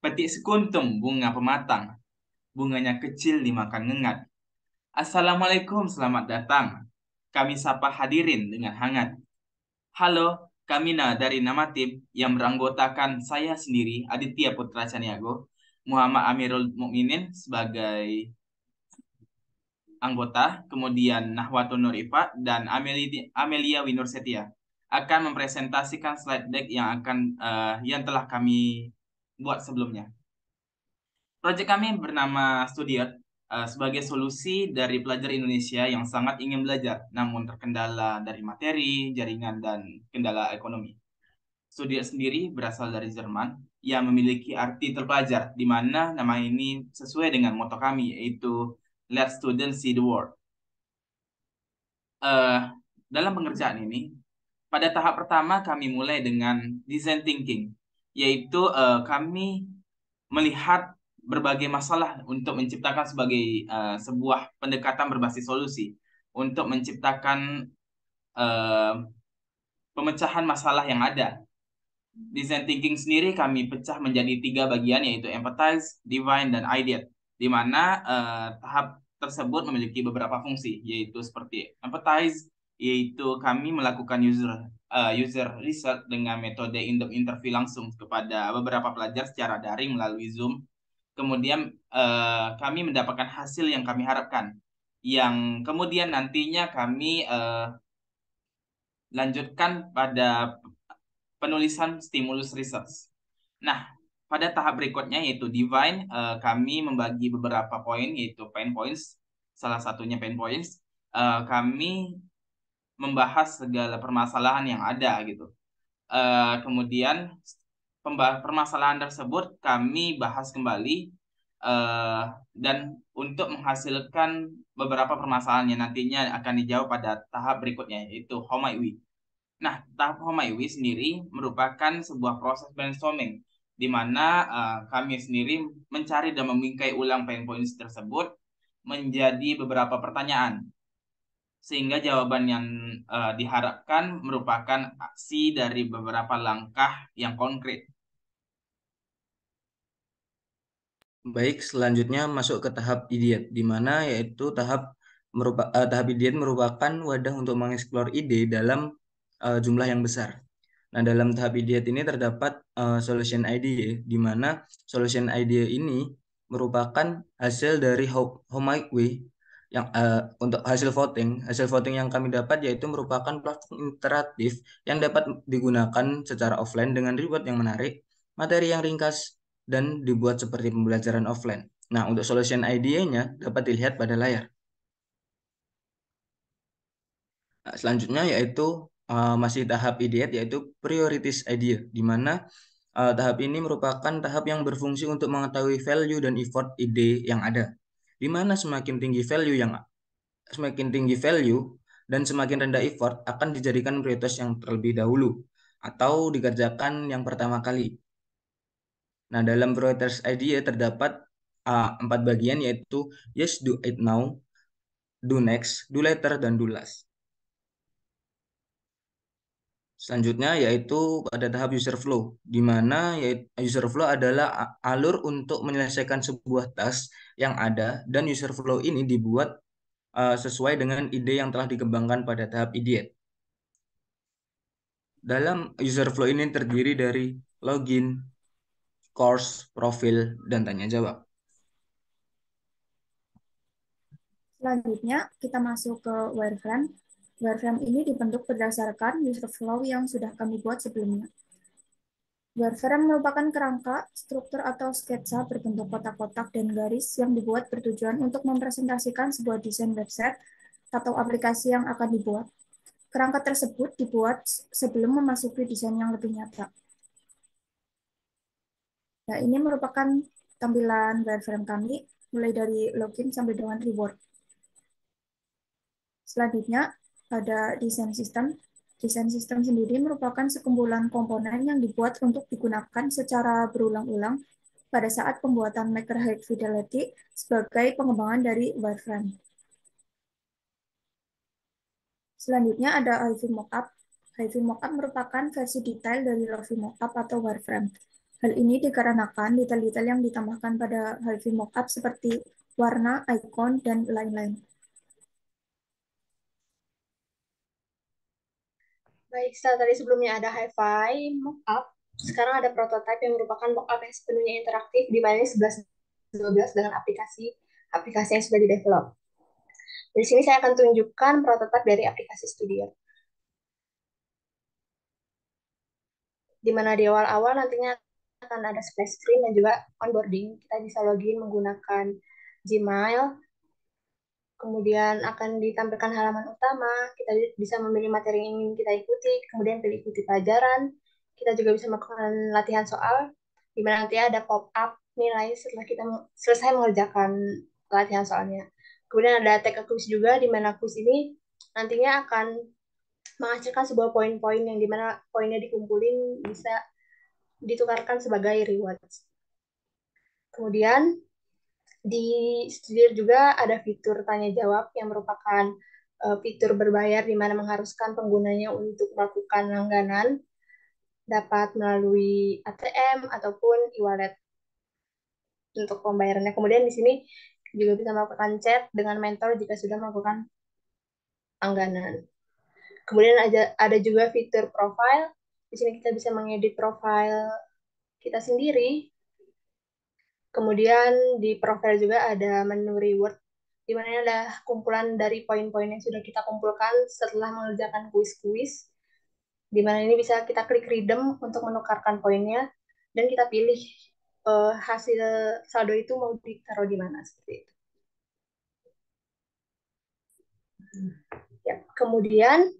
Petik sekuntum bunga pematang. Bunganya kecil dimakan ngengat. Assalamualaikum, selamat datang. Kami sapa hadirin dengan hangat. Halo, kami dari nama tim yang beranggotakan saya sendiri Aditya Putra Caniago, Muhammad Amirul Mukminin sebagai anggota, kemudian Nahwatun Nurifa dan Amelia, Amelia Winur Setia akan mempresentasikan slide deck yang akan uh, yang telah kami buat sebelumnya. Proyek kami bernama Studier eh, sebagai solusi dari pelajar Indonesia yang sangat ingin belajar, namun terkendala dari materi, jaringan, dan kendala ekonomi. Studier sendiri berasal dari Jerman yang memiliki arti terpelajar, di mana nama ini sesuai dengan moto kami, yaitu Let Students See the World. Uh, dalam pengerjaan ini, pada tahap pertama kami mulai dengan design thinking, yaitu uh, kami melihat berbagai masalah untuk menciptakan sebagai uh, sebuah pendekatan berbasis solusi untuk menciptakan uh, pemecahan masalah yang ada. Design thinking sendiri kami pecah menjadi tiga bagian yaitu empathize, divine, dan ideate, di mana uh, tahap tersebut memiliki beberapa fungsi yaitu seperti empathize yaitu kami melakukan user uh, user research dengan metode interview langsung kepada beberapa pelajar secara daring melalui Zoom. Kemudian uh, kami mendapatkan hasil yang kami harapkan, yang kemudian nantinya kami uh, lanjutkan pada penulisan stimulus research. Nah, pada tahap berikutnya yaitu divine uh, kami membagi beberapa poin yaitu pain points salah satunya pain points uh, kami membahas segala permasalahan yang ada gitu. Uh, kemudian permasalahan tersebut kami bahas kembali uh, dan untuk menghasilkan beberapa permasalahan yang nantinya akan dijawab pada tahap berikutnya yaitu Homaiwi. Nah, tahap Homaiwi sendiri merupakan sebuah proses brainstorming di mana uh, kami sendiri mencari dan membingkai ulang poin-poin tersebut menjadi beberapa pertanyaan sehingga jawaban yang uh, diharapkan merupakan aksi dari beberapa langkah yang konkret. Baik, selanjutnya masuk ke tahap idiot, di mana yaitu tahap merupa, uh, tahap idiot merupakan wadah untuk mengeksplor ide dalam uh, jumlah yang besar. Nah, dalam tahap idiot ini terdapat uh, solution idea, di mana solution idea ini merupakan hasil dari Homai Way yang uh, untuk hasil voting hasil voting yang kami dapat yaitu merupakan platform interaktif yang dapat digunakan secara offline dengan reward yang menarik materi yang ringkas dan dibuat seperti pembelajaran offline nah untuk solution idenya nya dapat dilihat pada layar nah, selanjutnya yaitu uh, masih tahap ide yaitu priorities idea di mana uh, tahap ini merupakan tahap yang berfungsi untuk mengetahui value dan effort ide yang ada di mana semakin tinggi value yang semakin tinggi value dan semakin rendah effort akan dijadikan prioritas yang terlebih dahulu atau dikerjakan yang pertama kali. Nah, dalam prioritas idea terdapat uh, empat bagian yaitu yes, do it now, do next, do later, dan do last. Selanjutnya yaitu pada tahap user flow, di mana user flow adalah alur untuk menyelesaikan sebuah task yang ada dan user flow ini dibuat e, sesuai dengan ide yang telah dikembangkan pada tahap ideate. Dalam user flow ini terdiri dari login, course, profil, dan tanya jawab. Selanjutnya kita masuk ke wireframe Wireframe ini dibentuk berdasarkan user flow yang sudah kami buat sebelumnya. Wireframe merupakan kerangka, struktur atau sketsa berbentuk kotak-kotak dan garis yang dibuat bertujuan untuk mempresentasikan sebuah desain website atau aplikasi yang akan dibuat. Kerangka tersebut dibuat sebelum memasuki desain yang lebih nyata. Nah, ini merupakan tampilan wireframe kami, mulai dari login sampai dengan reward. Selanjutnya, ada desain sistem. Desain sistem sendiri merupakan sekumpulan komponen yang dibuat untuk digunakan secara berulang-ulang pada saat pembuatan Maker High Fidelity sebagai pengembangan dari wireframe. Selanjutnya ada IV Mockup. IV Mockup merupakan versi detail dari Rovi Mockup atau wireframe. Hal ini dikarenakan detail-detail yang ditambahkan pada HIV mockup seperti warna, ikon, dan lain-lain. Baik, setelah tadi sebelumnya ada hi-fi, mock-up, sekarang ada prototipe yang merupakan mock-up yang sepenuhnya interaktif dibanding 11-12 dengan aplikasi aplikasi yang sudah di develop Di sini saya akan tunjukkan prototipe dari aplikasi Studio. Di mana di awal-awal nantinya akan ada splash screen dan juga onboarding. Kita bisa login menggunakan Gmail, kemudian akan ditampilkan halaman utama, kita bisa memilih materi yang ingin kita ikuti, kemudian pilih ikuti pelajaran, kita juga bisa melakukan latihan soal, di mana nanti ada pop-up nilai setelah kita selesai mengerjakan latihan soalnya. Kemudian ada tag quiz juga, di mana quiz ini nantinya akan menghasilkan sebuah poin-poin yang dimana poinnya dikumpulin bisa ditukarkan sebagai rewards. Kemudian di Studio juga ada fitur tanya jawab yang merupakan uh, fitur berbayar di mana mengharuskan penggunanya untuk melakukan langganan dapat melalui ATM ataupun e-wallet untuk pembayarannya. Kemudian di sini juga bisa melakukan chat dengan mentor jika sudah melakukan langganan. Kemudian ada, ada juga fitur profile. Di sini kita bisa mengedit profile kita sendiri Kemudian di profile juga ada menu reward, di mana ini adalah kumpulan dari poin-poin yang sudah kita kumpulkan setelah mengerjakan kuis-kuis, di mana ini bisa kita klik redeem untuk menukarkan poinnya, dan kita pilih uh, hasil saldo itu mau ditaruh di mana, seperti itu. Ya. Kemudian,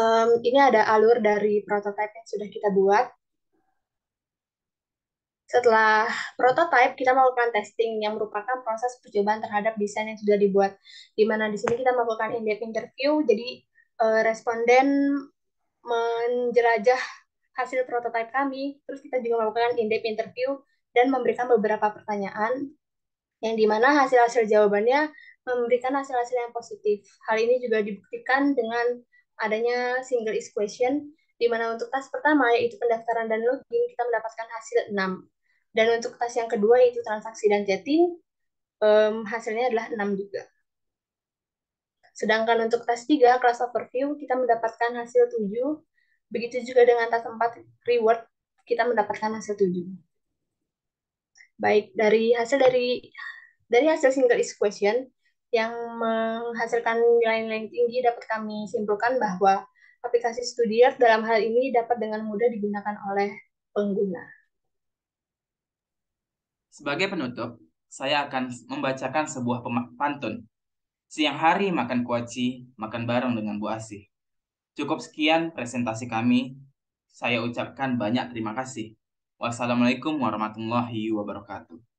um, ini ada alur dari prototipe yang sudah kita buat, setelah prototype, kita melakukan testing yang merupakan proses percobaan terhadap desain yang sudah dibuat. Di mana di sini kita melakukan in-depth interview, jadi uh, responden menjelajah hasil prototype kami, terus kita juga melakukan in-depth interview dan memberikan beberapa pertanyaan yang mana hasil-hasil jawabannya memberikan hasil-hasil yang positif. Hal ini juga dibuktikan dengan adanya single is question, di mana untuk tes pertama yaitu pendaftaran dan login kita mendapatkan hasil 6. Dan untuk tas yang kedua yaitu transaksi dan chatting, um, hasilnya adalah 6 juga. Sedangkan untuk tas 3, kelas overview, kita mendapatkan hasil 7. Begitu juga dengan tas 4, reward, kita mendapatkan hasil 7. Baik, dari hasil dari dari hasil single is question yang menghasilkan nilai-nilai tinggi dapat kami simpulkan bahwa aplikasi Studier dalam hal ini dapat dengan mudah digunakan oleh pengguna. Sebagai penutup, saya akan membacakan sebuah pantun. Siang hari makan kuaci, makan bareng dengan Bu Asih. Cukup sekian presentasi kami. Saya ucapkan banyak terima kasih. Wassalamualaikum warahmatullahi wabarakatuh.